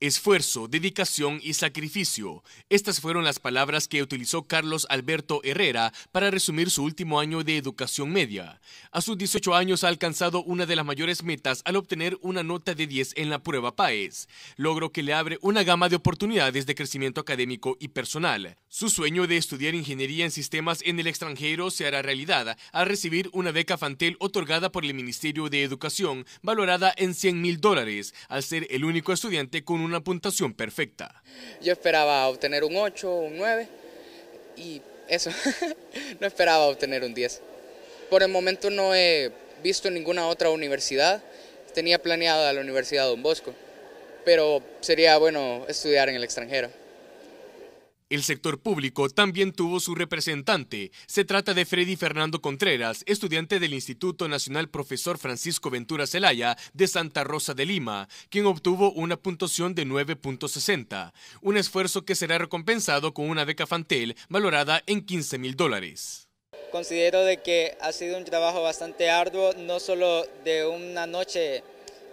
Esfuerzo, dedicación y sacrificio. Estas fueron las palabras que utilizó Carlos Alberto Herrera para resumir su último año de educación media. A sus 18 años ha alcanzado una de las mayores metas al obtener una nota de 10 en la prueba PAES, logro que le abre una gama de oportunidades de crecimiento académico y personal. Su sueño de estudiar ingeniería en sistemas en el extranjero se hará realidad al recibir una beca Fantel otorgada por el Ministerio de Educación, valorada en 100 mil dólares, al ser el único estudiante con un una puntuación perfecta. Yo esperaba obtener un 8, un 9 y eso, no esperaba obtener un 10. Por el momento no he visto ninguna otra universidad, tenía planeada la Universidad Don Bosco, pero sería bueno estudiar en el extranjero. El sector público también tuvo su representante. Se trata de Freddy Fernando Contreras, estudiante del Instituto Nacional Profesor Francisco Ventura Celaya de Santa Rosa de Lima, quien obtuvo una puntuación de 9.60, un esfuerzo que será recompensado con una beca Fantel valorada en 15 mil dólares. Considero de que ha sido un trabajo bastante arduo, no solo de una noche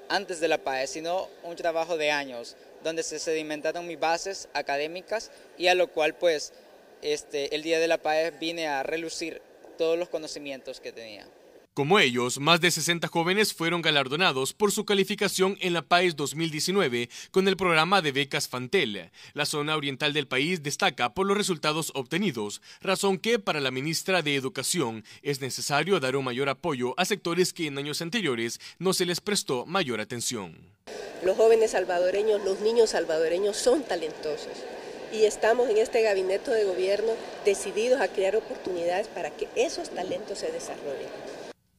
antes de la PAE, sino un trabajo de años, donde se sedimentaron mis bases académicas y a lo cual pues este, el día de la PAE vine a relucir todos los conocimientos que tenía. Como ellos, más de 60 jóvenes fueron galardonados por su calificación en la PAES 2019 con el programa de becas Fantel. La zona oriental del país destaca por los resultados obtenidos, razón que para la ministra de Educación es necesario dar un mayor apoyo a sectores que en años anteriores no se les prestó mayor atención. Los jóvenes salvadoreños, los niños salvadoreños son talentosos y estamos en este gabinete de gobierno decididos a crear oportunidades para que esos talentos se desarrollen.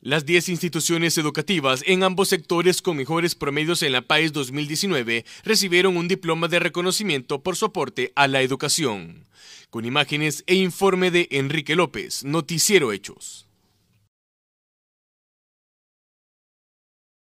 Las 10 instituciones educativas en ambos sectores con mejores promedios en la PAES 2019 recibieron un diploma de reconocimiento por su aporte a la educación. Con imágenes e informe de Enrique López, Noticiero Hechos.